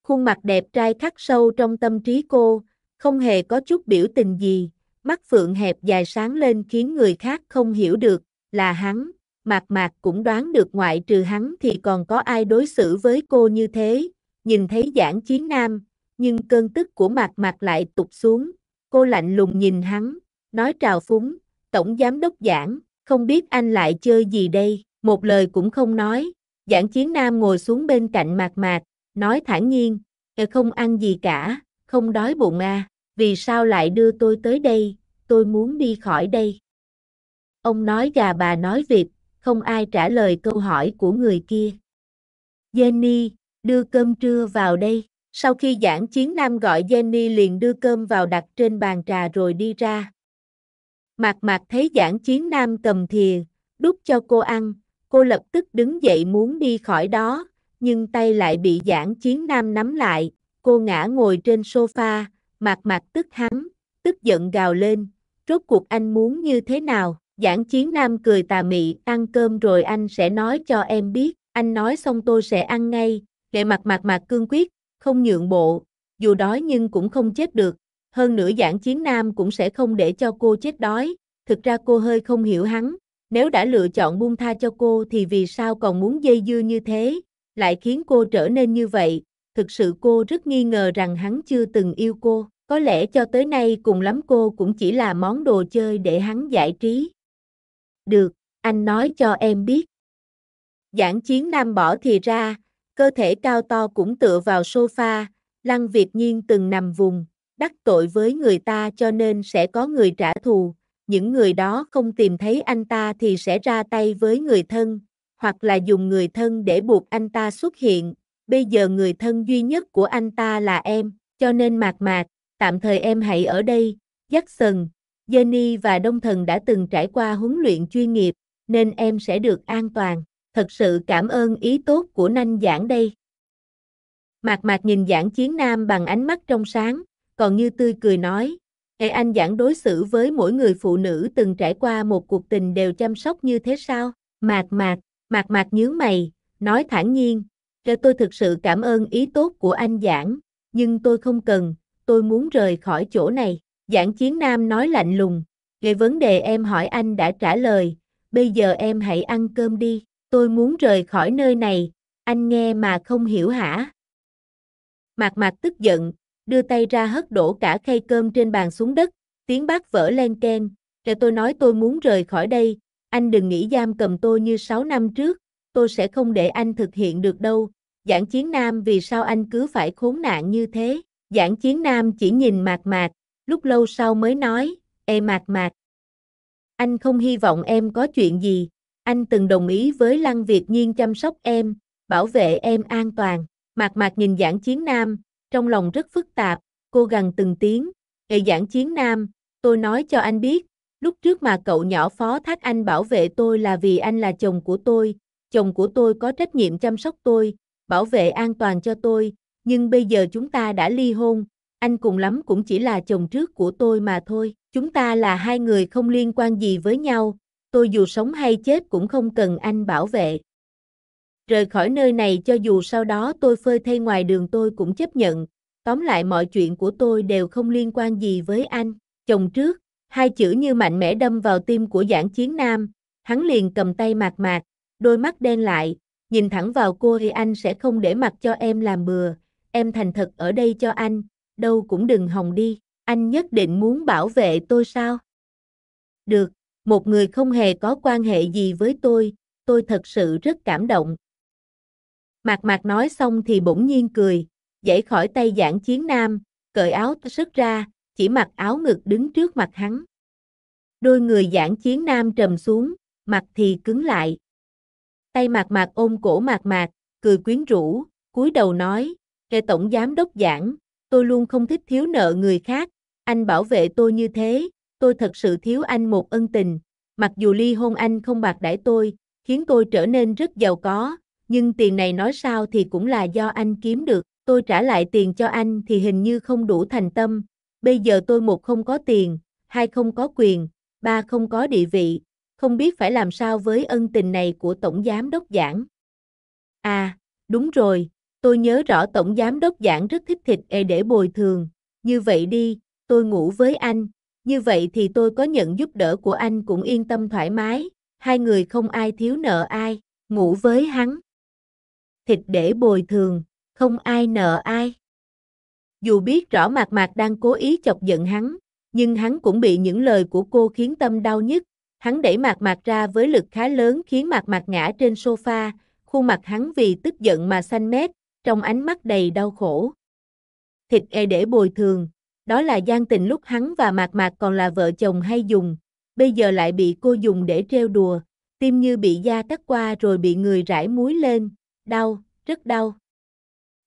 Khuôn mặt đẹp trai khắc sâu trong tâm trí cô, không hề có chút biểu tình gì, mắt phượng hẹp dài sáng lên khiến người khác không hiểu được, là hắn, mạc mạc cũng đoán được ngoại trừ hắn thì còn có ai đối xử với cô như thế, nhìn thấy giảng chiến nam, nhưng cơn tức của mạc mạc lại tụt xuống, Cô lạnh lùng nhìn hắn, nói trào phúng, tổng giám đốc giảng, không biết anh lại chơi gì đây, một lời cũng không nói. Giảng chiến nam ngồi xuống bên cạnh mạc mạc, nói thản nhiên, không ăn gì cả, không đói bụng à, vì sao lại đưa tôi tới đây, tôi muốn đi khỏi đây. Ông nói gà bà nói việc, không ai trả lời câu hỏi của người kia. Jenny, đưa cơm trưa vào đây. Sau khi giảng chiến nam gọi Jenny liền đưa cơm vào đặt trên bàn trà rồi đi ra. Mạc mạc thấy giảng chiến nam cầm thìa, đút cho cô ăn, cô lập tức đứng dậy muốn đi khỏi đó, nhưng tay lại bị giảng chiến nam nắm lại, cô ngã ngồi trên sofa, mạc mạc tức hắn, tức giận gào lên, rốt cuộc anh muốn như thế nào, giảng chiến nam cười tà mị, ăn cơm rồi anh sẽ nói cho em biết, anh nói xong tôi sẽ ăn ngay, Lệ mặt mạc mạc cương quyết, không nhượng bộ, dù đói nhưng cũng không chết được, hơn nữa giảng chiến nam cũng sẽ không để cho cô chết đói, thực ra cô hơi không hiểu hắn, nếu đã lựa chọn buông tha cho cô thì vì sao còn muốn dây dưa như thế, lại khiến cô trở nên như vậy, thực sự cô rất nghi ngờ rằng hắn chưa từng yêu cô, có lẽ cho tới nay cùng lắm cô cũng chỉ là món đồ chơi để hắn giải trí. Được, anh nói cho em biết. Giảng chiến nam bỏ thì ra, cơ thể cao to cũng tựa vào sofa, Lăng Việt Nhiên từng nằm vùng, đắc tội với người ta cho nên sẽ có người trả thù, những người đó không tìm thấy anh ta thì sẽ ra tay với người thân, hoặc là dùng người thân để buộc anh ta xuất hiện, bây giờ người thân duy nhất của anh ta là em, cho nên mạc mạc, tạm thời em hãy ở đây, Giấc sần, Jenny và Đông Thần đã từng trải qua huấn luyện chuyên nghiệp, nên em sẽ được an toàn thật sự cảm ơn ý tốt của nanh giảng đây. Mạc mạc nhìn giảng chiến nam bằng ánh mắt trong sáng, còn như tươi cười nói, Ê anh giảng đối xử với mỗi người phụ nữ từng trải qua một cuộc tình đều chăm sóc như thế sao? Mạc mạc, mạc mạc nhướng mày, nói thản nhiên, cho tôi thực sự cảm ơn ý tốt của anh giảng, nhưng tôi không cần, tôi muốn rời khỏi chỗ này. Giảng chiến nam nói lạnh lùng, về vấn đề em hỏi anh đã trả lời, bây giờ em hãy ăn cơm đi. Tôi muốn rời khỏi nơi này, anh nghe mà không hiểu hả? Mạc mạc tức giận, đưa tay ra hất đổ cả khay cơm trên bàn xuống đất, tiếng bát vỡ len ken, để tôi nói tôi muốn rời khỏi đây, anh đừng nghĩ giam cầm tôi như 6 năm trước, tôi sẽ không để anh thực hiện được đâu. Giảng chiến nam vì sao anh cứ phải khốn nạn như thế? Giảng chiến nam chỉ nhìn mạc mạc, lúc lâu sau mới nói, Ê mạc mạc. Anh không hy vọng em có chuyện gì, anh từng đồng ý với Lăng Việt Nhiên chăm sóc em, bảo vệ em an toàn. Mạc Mạc nhìn Giảng Chiến Nam, trong lòng rất phức tạp, cô gần từng tiếng, "Ê Giảng Chiến Nam, tôi nói cho anh biết, lúc trước mà cậu nhỏ phó thác anh bảo vệ tôi là vì anh là chồng của tôi, chồng của tôi có trách nhiệm chăm sóc tôi, bảo vệ an toàn cho tôi, nhưng bây giờ chúng ta đã ly hôn, anh cùng lắm cũng chỉ là chồng trước của tôi mà thôi, chúng ta là hai người không liên quan gì với nhau." tôi dù sống hay chết cũng không cần anh bảo vệ. Rời khỏi nơi này cho dù sau đó tôi phơi thay ngoài đường tôi cũng chấp nhận, tóm lại mọi chuyện của tôi đều không liên quan gì với anh, chồng trước, hai chữ như mạnh mẽ đâm vào tim của giảng chiến nam, hắn liền cầm tay mạc mạc, đôi mắt đen lại, nhìn thẳng vào cô thì anh sẽ không để mặt cho em làm bừa, em thành thật ở đây cho anh, đâu cũng đừng hòng đi, anh nhất định muốn bảo vệ tôi sao? Được, một người không hề có quan hệ gì với tôi, tôi thật sự rất cảm động. Mạc Mạc nói xong thì bỗng nhiên cười, dãy khỏi tay giảng chiến nam, cởi áo xuất ra, chỉ mặc áo ngực đứng trước mặt hắn. Đôi người giảng chiến nam trầm xuống, mặt thì cứng lại. Tay Mạc Mạc ôm cổ Mạc Mạc, cười quyến rũ, cúi đầu nói, "Kẻ tổng giám đốc giảng, tôi luôn không thích thiếu nợ người khác, anh bảo vệ tôi như thế, tôi thật sự thiếu anh một ân tình, mặc dù ly hôn anh không bạc đãi tôi, khiến tôi trở nên rất giàu có, nhưng tiền này nói sao thì cũng là do anh kiếm được, tôi trả lại tiền cho anh thì hình như không đủ thành tâm, bây giờ tôi một không có tiền, hai không có quyền, ba không có địa vị, không biết phải làm sao với ân tình này của Tổng Giám Đốc Giảng. À, đúng rồi, tôi nhớ rõ Tổng Giám Đốc Giảng rất thích thịt e để bồi thường, như vậy đi, tôi ngủ với anh, như vậy thì tôi có nhận giúp đỡ của anh cũng yên tâm thoải mái, hai người không ai thiếu nợ ai, ngủ với hắn. Thịt để bồi thường, không ai nợ ai. Dù biết rõ Mạc Mạc đang cố ý chọc giận hắn, nhưng hắn cũng bị những lời của cô khiến tâm đau nhất. Hắn đẩy Mạc Mạc ra với lực khá lớn khiến Mạc Mạc ngã trên sofa, khuôn mặt hắn vì tức giận mà xanh mét, trong ánh mắt đầy đau khổ. Thịt e để bồi thường, đó là gian tình lúc hắn và mạc mạc còn là vợ chồng hay dùng, bây giờ lại bị cô dùng để treo đùa, tim như bị da cắt qua rồi bị người rải muối lên, đau, rất đau.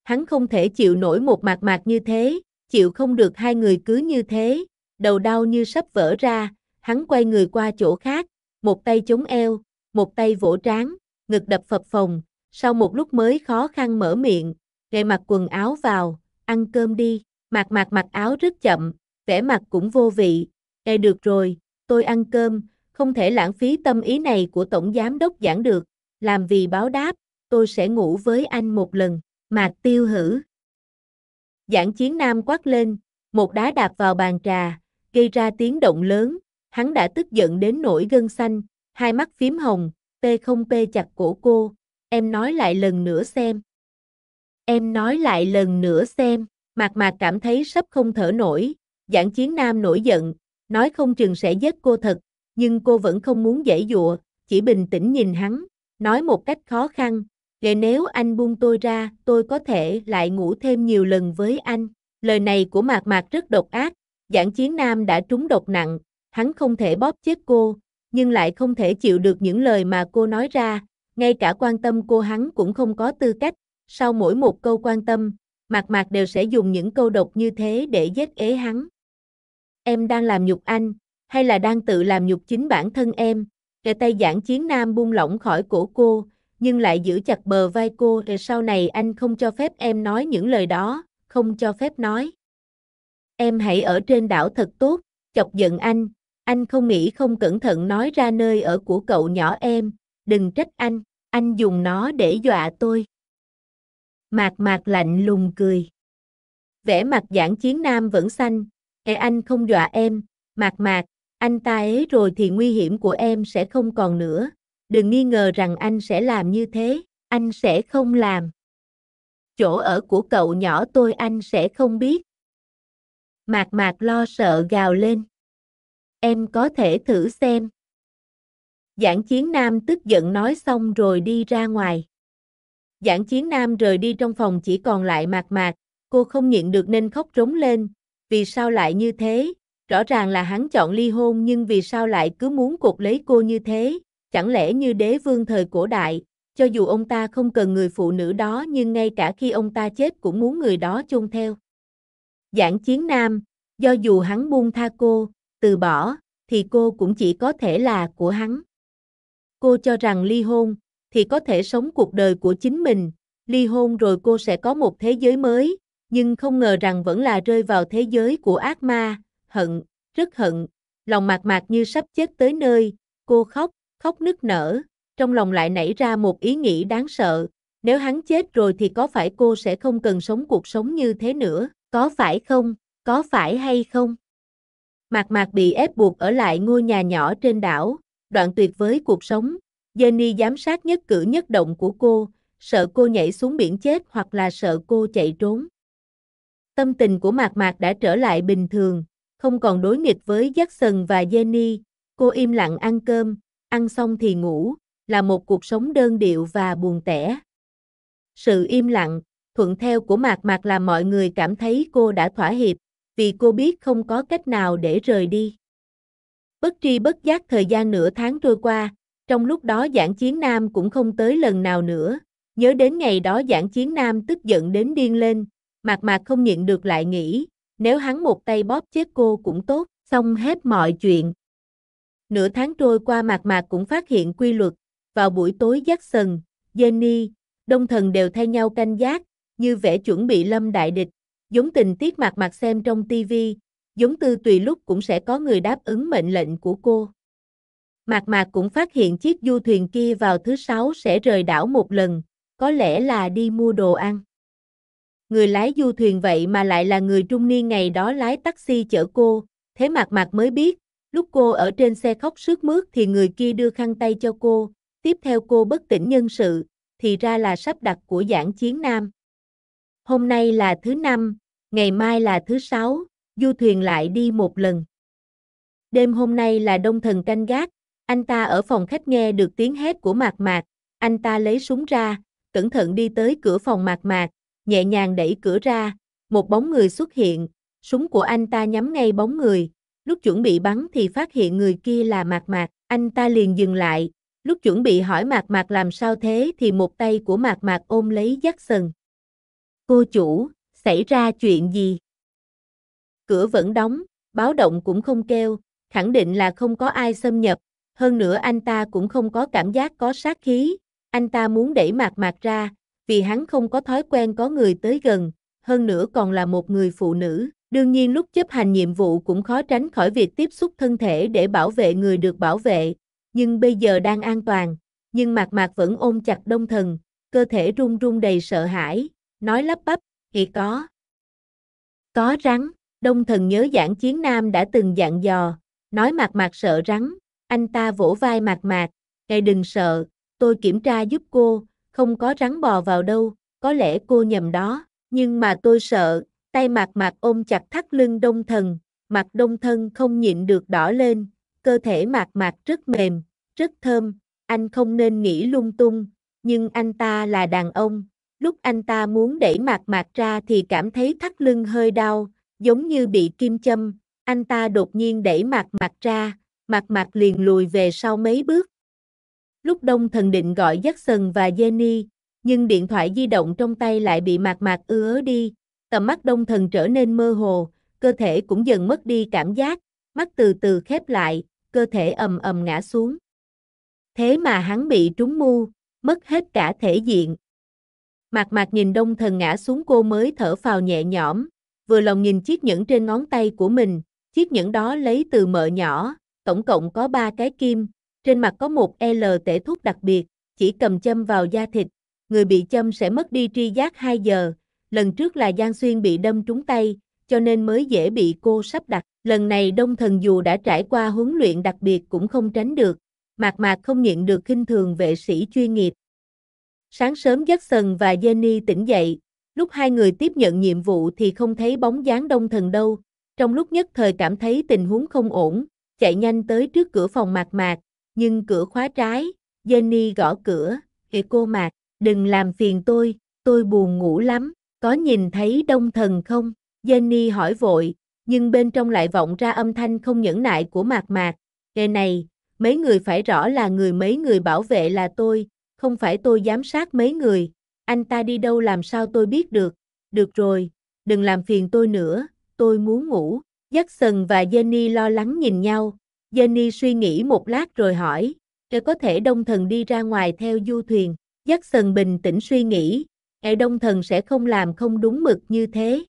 Hắn không thể chịu nổi một mạc mạc như thế, chịu không được hai người cứ như thế, đầu đau như sắp vỡ ra, hắn quay người qua chỗ khác, một tay chống eo, một tay vỗ trán, ngực đập phập phồng, sau một lúc mới khó khăn mở miệng, gầy mặc quần áo vào, ăn cơm đi. Mạc mạc mặc áo rất chậm, vẻ mặt cũng vô vị. Ê được rồi, tôi ăn cơm, không thể lãng phí tâm ý này của Tổng Giám Đốc giảng được. Làm vì báo đáp, tôi sẽ ngủ với anh một lần. Mạc tiêu hử. Giảng chiến nam quát lên, một đá đạp vào bàn trà, gây ra tiếng động lớn. Hắn đã tức giận đến nổi gân xanh, hai mắt phím hồng, p không p chặt cổ cô. Em nói lại lần nữa xem. Em nói lại lần nữa xem. Mạc Mạc cảm thấy sắp không thở nổi, giảng chiến nam nổi giận, nói không chừng sẽ giết cô thật, nhưng cô vẫn không muốn dễ dụa, chỉ bình tĩnh nhìn hắn, nói một cách khó khăn, để nếu anh buông tôi ra, tôi có thể lại ngủ thêm nhiều lần với anh. Lời này của Mạc Mạc rất độc ác, giảng chiến nam đã trúng độc nặng, hắn không thể bóp chết cô, nhưng lại không thể chịu được những lời mà cô nói ra, ngay cả quan tâm cô hắn cũng không có tư cách. Sau mỗi một câu quan tâm, Mạc Mạc đều sẽ dùng những câu độc như thế để giết ế hắn. Em đang làm nhục anh, hay là đang tự làm nhục chính bản thân em? Kẻ tay giảng chiến nam buông lỏng khỏi cổ cô, nhưng lại giữ chặt bờ vai cô rồi sau này anh không cho phép em nói những lời đó, không cho phép nói. Em hãy ở trên đảo thật tốt, chọc giận anh, anh không nghĩ không cẩn thận nói ra nơi ở của cậu nhỏ em, đừng trách anh, anh dùng nó để dọa tôi. Mạc mạc lạnh lùng cười. Vẻ mặt giảng chiến nam vẫn xanh, e anh không dọa em, mạc mạc, anh ta ế rồi thì nguy hiểm của em sẽ không còn nữa. Đừng nghi ngờ rằng anh sẽ làm như thế, anh sẽ không làm. Chỗ ở của cậu nhỏ tôi anh sẽ không biết. Mạc mạc lo sợ gào lên. Em có thể thử xem. Giảng chiến nam tức giận nói xong rồi đi ra ngoài. Giảng chiến nam rời đi trong phòng chỉ còn lại mạc mạc, cô không nhịn được nên khóc rống lên, vì sao lại như thế, rõ ràng là hắn chọn ly hôn nhưng vì sao lại cứ muốn cột lấy cô như thế, chẳng lẽ như đế vương thời cổ đại, cho dù ông ta không cần người phụ nữ đó nhưng ngay cả khi ông ta chết cũng muốn người đó chôn theo. Giảng chiến nam, do dù hắn buông tha cô, từ bỏ, thì cô cũng chỉ có thể là của hắn. Cô cho rằng ly hôn, thì có thể sống cuộc đời của chính mình, ly hôn rồi cô sẽ có một thế giới mới, nhưng không ngờ rằng vẫn là rơi vào thế giới của ác ma, hận, rất hận, lòng mạc mạc như sắp chết tới nơi, cô khóc, khóc nức nở, trong lòng lại nảy ra một ý nghĩ đáng sợ, nếu hắn chết rồi thì có phải cô sẽ không cần sống cuộc sống như thế nữa, có phải không, có phải hay không? Mạc Mạc bị ép buộc ở lại ngôi nhà nhỏ trên đảo, đoạn tuyệt với cuộc sống, Jenny giám sát nhất cử nhất động của cô, sợ cô nhảy xuống biển chết hoặc là sợ cô chạy trốn. Tâm tình của Mạc Mạc đã trở lại bình thường, không còn đối nghịch với Jackson và Jenny, cô im lặng ăn cơm, ăn xong thì ngủ, là một cuộc sống đơn điệu và buồn tẻ. Sự im lặng, thuận theo của Mạc Mạc làm mọi người cảm thấy cô đã thỏa hiệp, vì cô biết không có cách nào để rời đi. Bất tri bất giác thời gian nửa tháng trôi qua, trong lúc đó giảng chiến nam cũng không tới lần nào nữa, nhớ đến ngày đó giảng chiến nam tức giận đến điên lên, mạc mạc không nhịn được lại nghĩ, nếu hắn một tay bóp chết cô cũng tốt, xong hết mọi chuyện. Nửa tháng trôi qua mạc mạc cũng phát hiện quy luật, vào buổi tối giác Jackson, Jenny, Đông Thần đều thay nhau canh giác, như vẻ chuẩn bị lâm đại địch, giống tình tiết mạc mạc xem trong tivi giống tư tùy lúc cũng sẽ có người đáp ứng mệnh lệnh của cô. Mạc Mạc cũng phát hiện chiếc du thuyền kia vào thứ sáu sẽ rời đảo một lần, có lẽ là đi mua đồ ăn. Người lái du thuyền vậy mà lại là người trung niên ngày đó lái taxi chở cô, thế Mạc Mạc mới biết, lúc cô ở trên xe khóc sướt mướt thì người kia đưa khăn tay cho cô, tiếp theo cô bất tỉnh nhân sự, thì ra là sắp đặt của giảng chiến nam. Hôm nay là thứ năm, ngày mai là thứ sáu, du thuyền lại đi một lần. Đêm hôm nay là đông thần canh gác, anh ta ở phòng khách nghe được tiếng hét của Mạc Mạc, anh ta lấy súng ra, cẩn thận đi tới cửa phòng Mạc Mạc, nhẹ nhàng đẩy cửa ra, một bóng người xuất hiện, súng của anh ta nhắm ngay bóng người, lúc chuẩn bị bắn thì phát hiện người kia là Mạc Mạc, anh ta liền dừng lại, lúc chuẩn bị hỏi Mạc Mạc làm sao thế thì một tay của Mạc Mạc ôm lấy Jackson. Cô chủ, xảy ra chuyện gì? Cửa vẫn đóng, báo động cũng không kêu, khẳng định là không có ai xâm nhập, hơn nữa anh ta cũng không có cảm giác có sát khí, anh ta muốn đẩy mạc mạc ra, vì hắn không có thói quen có người tới gần, hơn nữa còn là một người phụ nữ. Đương nhiên lúc chấp hành nhiệm vụ cũng khó tránh khỏi việc tiếp xúc thân thể để bảo vệ người được bảo vệ, nhưng bây giờ đang an toàn, nhưng mạc mạc vẫn ôm chặt đông thần, cơ thể run run đầy sợ hãi, nói lắp bắp, thì có. Có rắn, đông thần nhớ giảng chiến nam đã từng dặn dò, nói mạc mạc sợ rắn, anh ta vỗ vai mạc mạc, ngày đừng sợ, tôi kiểm tra giúp cô, không có rắn bò vào đâu, có lẽ cô nhầm đó, nhưng mà tôi sợ, tay mạc mạc ôm chặt thắt lưng đông thần, mặt đông thân không nhịn được đỏ lên, cơ thể mạc mạc rất mềm, rất thơm, anh không nên nghĩ lung tung, nhưng anh ta là đàn ông, lúc anh ta muốn đẩy mạc mạc ra thì cảm thấy thắt lưng hơi đau, giống như bị kim châm, anh ta đột nhiên đẩy mạc mạc ra, Mạc Mạc liền lùi về sau mấy bước. Lúc Đông Thần định gọi Jackson và Jenny, nhưng điện thoại di động trong tay lại bị Mạc Mạc ứa đi, tầm mắt Đông Thần trở nên mơ hồ, cơ thể cũng dần mất đi cảm giác, mắt từ từ khép lại, cơ thể ầm ầm ngã xuống. Thế mà hắn bị trúng mu, mất hết cả thể diện. Mạc Mạc nhìn Đông Thần ngã xuống cô mới thở phào nhẹ nhõm, vừa lòng nhìn chiếc nhẫn trên ngón tay của mình, chiếc nhẫn đó lấy từ mợ nhỏ, tổng cộng có 3 cái kim, trên mặt có một L tể thuốc đặc biệt, chỉ cầm châm vào da thịt, người bị châm sẽ mất đi tri giác 2 giờ, lần trước là Giang Xuyên bị đâm trúng tay, cho nên mới dễ bị cô sắp đặt, lần này Đông Thần dù đã trải qua huấn luyện đặc biệt cũng không tránh được, mạc mạc không nhận được khinh thường vệ sĩ chuyên nghiệp. Sáng sớm Sần và Jenny tỉnh dậy, lúc hai người tiếp nhận nhiệm vụ thì không thấy bóng dáng Đông Thần đâu, trong lúc nhất thời cảm thấy tình huống không ổn, chạy nhanh tới trước cửa phòng mạc mạc, nhưng cửa khóa trái, Jenny gõ cửa, kìa cô mạc, đừng làm phiền tôi, tôi buồn ngủ lắm, có nhìn thấy đông thần không? Jenny hỏi vội, nhưng bên trong lại vọng ra âm thanh không nhẫn nại của mạc mạc, kìa này, mấy người phải rõ là người mấy người bảo vệ là tôi, không phải tôi giám sát mấy người, anh ta đi đâu làm sao tôi biết được, được rồi, đừng làm phiền tôi nữa, tôi muốn ngủ. Jackson và Jenny lo lắng nhìn nhau. Jenny suy nghĩ một lát rồi hỏi, để có thể đông thần đi ra ngoài theo du thuyền. Jackson bình tĩnh suy nghĩ, e đông thần sẽ không làm không đúng mực như thế.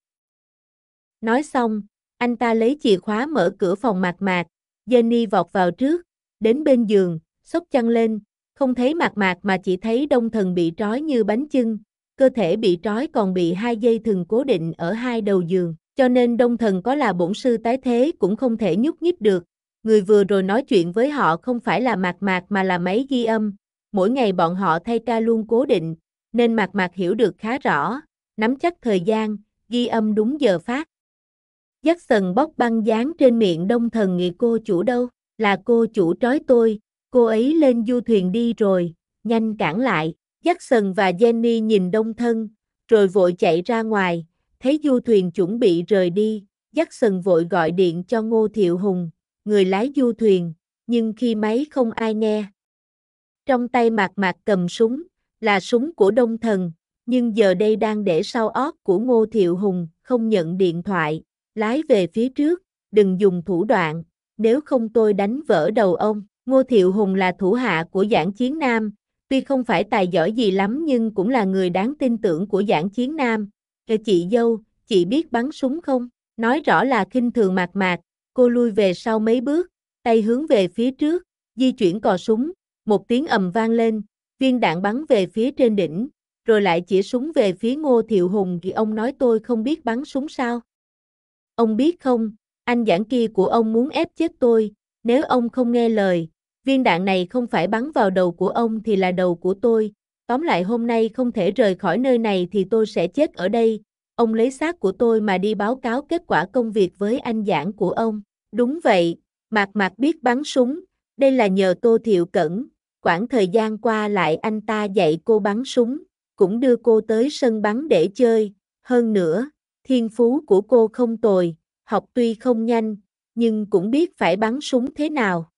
Nói xong, anh ta lấy chìa khóa mở cửa phòng mạc mạc, Jenny vọt vào trước, đến bên giường, xốc chăn lên, không thấy mạc mạc mà chỉ thấy đông thần bị trói như bánh chưng, cơ thể bị trói còn bị hai dây thừng cố định ở hai đầu giường. Cho nên đông thần có là bổn sư tái thế cũng không thể nhúc nhích được. Người vừa rồi nói chuyện với họ không phải là mạc mạc mà là máy ghi âm. Mỗi ngày bọn họ thay ca luôn cố định, nên mạc mạc hiểu được khá rõ, nắm chắc thời gian, ghi âm đúng giờ phát. dắt sần bóc băng dán trên miệng đông thần nghị cô chủ đâu, là cô chủ trói tôi, cô ấy lên du thuyền đi rồi, nhanh cản lại. dắt sần và Jenny nhìn đông thân, rồi vội chạy ra ngoài, Thấy du thuyền chuẩn bị rời đi, dắt Jackson vội gọi điện cho Ngô Thiệu Hùng, người lái du thuyền, nhưng khi máy không ai nghe. Trong tay mạc mạc cầm súng, là súng của Đông Thần, nhưng giờ đây đang để sau óc của Ngô Thiệu Hùng, không nhận điện thoại, lái về phía trước, đừng dùng thủ đoạn, nếu không tôi đánh vỡ đầu ông. Ngô Thiệu Hùng là thủ hạ của giảng chiến Nam, tuy không phải tài giỏi gì lắm nhưng cũng là người đáng tin tưởng của giảng chiến Nam, chị dâu, chị biết bắn súng không? Nói rõ là khinh thường mạc mạc, cô lui về sau mấy bước, tay hướng về phía trước, di chuyển cò súng, một tiếng ầm vang lên, viên đạn bắn về phía trên đỉnh, rồi lại chỉ súng về phía Ngô Thiệu Hùng thì ông nói tôi không biết bắn súng sao. Ông biết không, anh giảng kia của ông muốn ép chết tôi, nếu ông không nghe lời, viên đạn này không phải bắn vào đầu của ông thì là đầu của tôi, Tóm lại hôm nay không thể rời khỏi nơi này thì tôi sẽ chết ở đây. Ông lấy xác của tôi mà đi báo cáo kết quả công việc với anh giảng của ông. Đúng vậy, Mạc Mạc biết bắn súng. Đây là nhờ Tô Thiệu Cẩn. Quãng thời gian qua lại anh ta dạy cô bắn súng, cũng đưa cô tới sân bắn để chơi. Hơn nữa, thiên phú của cô không tồi, học tuy không nhanh, nhưng cũng biết phải bắn súng thế nào.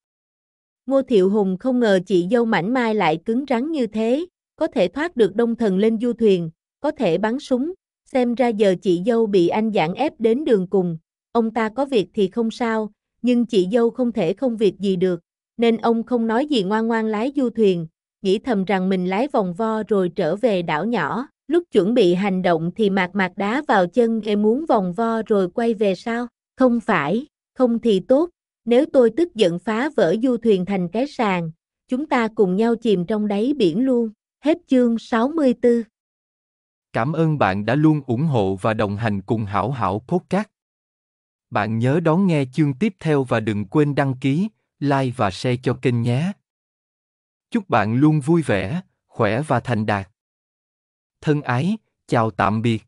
Ngô Thiệu Hùng không ngờ chị dâu mảnh mai lại cứng rắn như thế, có thể thoát được đông thần lên du thuyền, có thể bắn súng, xem ra giờ chị dâu bị anh giảng ép đến đường cùng, ông ta có việc thì không sao, nhưng chị dâu không thể không việc gì được, nên ông không nói gì ngoan ngoan lái du thuyền, nghĩ thầm rằng mình lái vòng vo rồi trở về đảo nhỏ, lúc chuẩn bị hành động thì mạc mạc đá vào chân e muốn vòng vo rồi quay về sao, không phải, không thì tốt, nếu tôi tức giận phá vỡ du thuyền thành cái sàn, chúng ta cùng nhau chìm trong đáy biển luôn. Hết chương 64. Cảm ơn bạn đã luôn ủng hộ và đồng hành cùng Hảo Hảo Podcast. Bạn nhớ đón nghe chương tiếp theo và đừng quên đăng ký, like và share cho kênh nhé. Chúc bạn luôn vui vẻ, khỏe và thành đạt. Thân ái, chào tạm biệt.